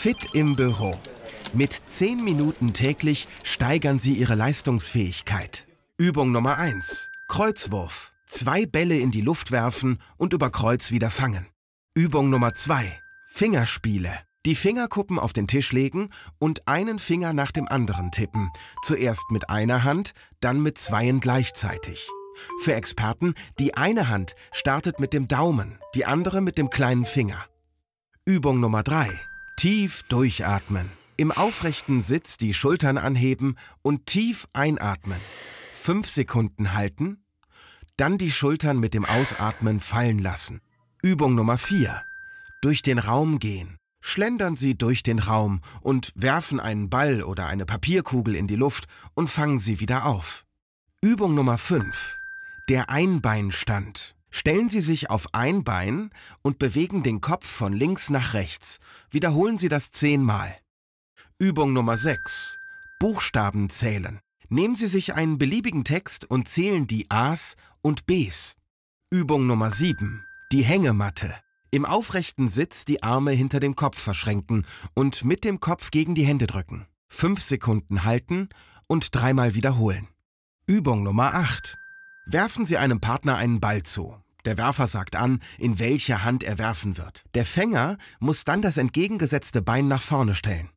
Fit im Büro. Mit 10 Minuten täglich steigern Sie Ihre Leistungsfähigkeit. Übung Nummer 1. Kreuzwurf. Zwei Bälle in die Luft werfen und über Kreuz wieder fangen. Übung Nummer 2. Fingerspiele. Die Fingerkuppen auf den Tisch legen und einen Finger nach dem anderen tippen. Zuerst mit einer Hand, dann mit zweien gleichzeitig. Für Experten, die eine Hand startet mit dem Daumen, die andere mit dem kleinen Finger. Übung Nummer 3. Tief durchatmen. Im aufrechten Sitz die Schultern anheben und tief einatmen. Fünf Sekunden halten, dann die Schultern mit dem Ausatmen fallen lassen. Übung Nummer 4. Durch den Raum gehen. Schlendern Sie durch den Raum und werfen einen Ball oder eine Papierkugel in die Luft und fangen sie wieder auf. Übung Nummer 5. Der Einbeinstand. Stellen Sie sich auf ein Bein und bewegen den Kopf von links nach rechts. Wiederholen Sie das zehnmal. Übung Nummer 6. Buchstaben zählen. Nehmen Sie sich einen beliebigen Text und zählen die A's und B's. Übung Nummer 7. Die Hängematte. Im aufrechten Sitz die Arme hinter dem Kopf verschränken und mit dem Kopf gegen die Hände drücken. Fünf Sekunden halten und dreimal wiederholen. Übung Nummer 8. Werfen Sie einem Partner einen Ball zu. Der Werfer sagt an, in welche Hand er werfen wird. Der Fänger muss dann das entgegengesetzte Bein nach vorne stellen.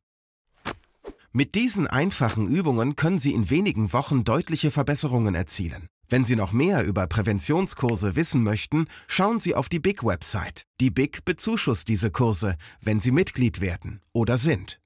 Mit diesen einfachen Übungen können Sie in wenigen Wochen deutliche Verbesserungen erzielen. Wenn Sie noch mehr über Präventionskurse wissen möchten, schauen Sie auf die BIG-Website. Die BIG bezuschusst diese Kurse, wenn Sie Mitglied werden oder sind.